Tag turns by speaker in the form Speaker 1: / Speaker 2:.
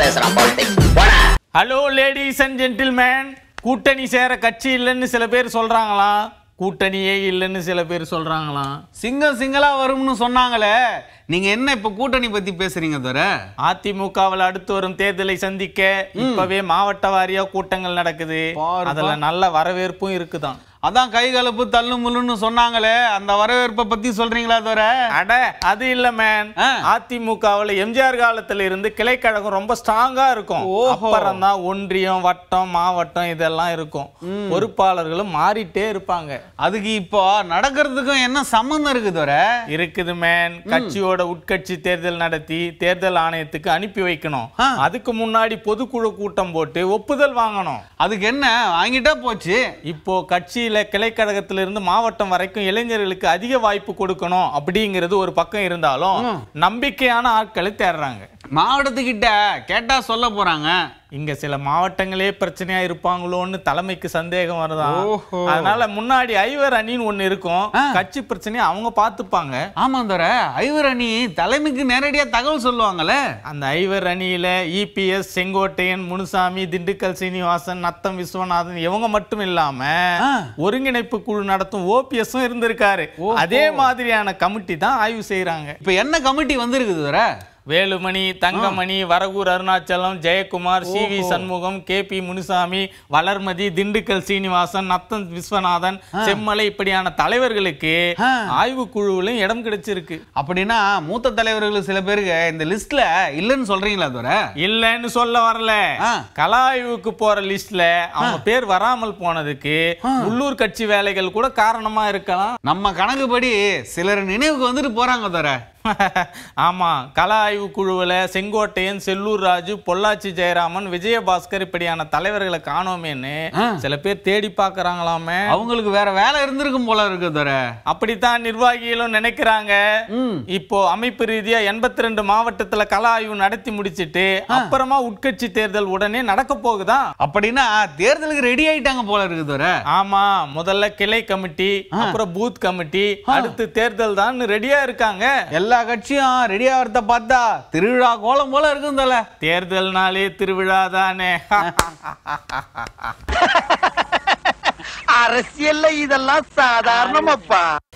Speaker 1: politics பேசுறான் politics hello ladies and gentlemen கூட்டணி சேர கட்சி இல்லைன்னு சில பேர் சொல்றாங்களாம் கூட்டணியே இல்லைன்னு சில பேர் சொல்றாங்களாம் சிங்கம் சிங்கலா வரும்னு சொன்னாங்களே நீங்க என்ன இப்ப கூட்டணி பத்தி பேசுறீங்க தவிர அதிமுகவில் அடுத்து வரும் தேர்தலை சந்திக்க இப்பவே மாவட்ட வாரியா கூட்டங்கள் நடக்குது அதுல நல்ல வரவேற்பும் இருக்குதான் அதான் கை கலப்பு தள்ளு முள்ளுன்னு சொன்னாங்களே அந்த வரவேற்பை பத்தி சொல்றீங்களா தவிர அட அது இல்ல மேன் அதிமுகவில் எம்ஜிஆர் காலத்துல இருந்து கிளைக்கழகம் ரொம்ப ஸ்ட்ராங்கா இருக்கும் அப்புறம் தான் ஒன்றியம் வட்டம் மாவட்டம் இதெல்லாம் இருக்கும் பொறுப்பாளர்களும் மாறிட்டே இருப்பாங்க அதுக்கு இப்போ நடக்கிறதுக்கும் என்ன சம்மந்தம் இருக்குது தவிர இருக்குது மேன் கட்சியோட உட்கட்சி தேர்தல் நடத்தி தேர்தல் ஆணையத்துக்கு அனுப்பி வைக்கணும் அதுக்கு முன்னாடி பொதுக்குழு கூட்டம் போட்டு ஒப்புதல் வாங்கணும் அதுக்கு என்ன வாங்கிட்டா போச்சு இப்போ கட்சியில் மாநில கிளைக்கழகத்திலிருந்து மாவட்டம் வரைக்கும் இளைஞர்களுக்கு அதிக வாய்ப்பு கொடுக்கணும் அப்படிங்கிறது ஒரு பக்கம் இருந்தாலும் நம்பிக்கையான ஆட்களை தேடுறாங்க மாவட்டத்துக்கிட்ட கேட்டா சொல்ல போறாங்க இங்கே சில மாவட்டங்களே பிரச்சனையா இருப்பாங்களோன்னு தலைமைக்கு சந்தேகம் வருதா அதனால முன்னாடி ஐவர் அணின்னு ஒன்னு இருக்கும் கட்சி பிரச்சனையை அவங்க பார்த்துப்பாங்க ஆமா தோற ஐவர் அணி தலைமைக்கு நேரடியாக தகவல் சொல்லுவாங்கல்ல அந்த ஐவர் அணியில இபிஎஸ் செங்கோட்டையன் முனுசாமி திண்டுக்கல் சீனிவாசன் நத்தம் விஸ்வநாதன் இவங்க மட்டும் இல்லாம ஒருங்கிணைப்பு குழு நடத்தும் ஓபிஎஸும் இருந்திருக்காரு அதே மாதிரியான கமிட்டி தான் ஆய்வு செய்யறாங்க இப்போ என்ன கமிட்டி வந்திருக்குது தோற Velumani Thangamani Varagur Arunachalam Jayakumar C V Shanmugam K P Munusamy Valarmathi Dindigul Srinivasan Natham Viswanathan Semmalai இப்படியான தலைவர்களுக்கு ஆய்வு குழுவிலும் இடம் கிடைச்சிருக்கு அப்படின்னா மூத்த தலைவர்கள் சில பேருக்கு இந்த லிஸ்ட்ல இல்லைன்னு சொல்றீங்களா தவிர இல்லைன்னு சொல்ல வரல கலாய்வுக்கு போற லிஸ்ட்ல அவங்க பேர் வராமல் போனதுக்கு உள்ளூர் கட்சி வேலைகள் கூட காரணமா இருக்கலாம் நம்ம கணக்குப்படி சிலர் நினைவுக்கு வந்துட்டு போறாங்க தவிர ஆமாம் கல ஆய்வு குழுவில் செங்கோட்டையன் செல்லூர் ராஜு பொள்ளாச்சி ஜெயராமன் விஜயபாஸ்கர் இப்படியான தலைவர்களை காணோமேனு சில பேர் தேடி பார்க்கறாங்களாமே அவங்களுக்கு வேற வேலை இருந்திருக்கும் போல இருக்கு தர அப்படித்தான் நிர்வாகிகளும் நினைக்கிறாங்க இப்போ அமைப்பு ரீதியா எண்பத்தி ரெண்டு மாவட்டத்துல கல ஆய்வு நடத்தி முடிச்சிட்டு அப்புறமா உட்கட்சி தேர்தல் உடனே நடக்க போகுதா அப்படின்னா தேர்தலுக்கு ரெடி ஆயிட்டாங்க போல இருக்கு தர ஆமா முதல்ல கிளை கமிட்டி அப்புறம் பூத் கமிட்டி அடுத்து தேர்தல் தான் ரெடியா இருக்காங்க எல்லாம் எல்லா கட்சியும் ரெடி ஆகிறத பார்த்தா திருவிழா கோலம் போல இருக்கும் தல நாளே திருவிழா தானே அரசியல்ல இதெல்லாம் சாதாரணமாப்பா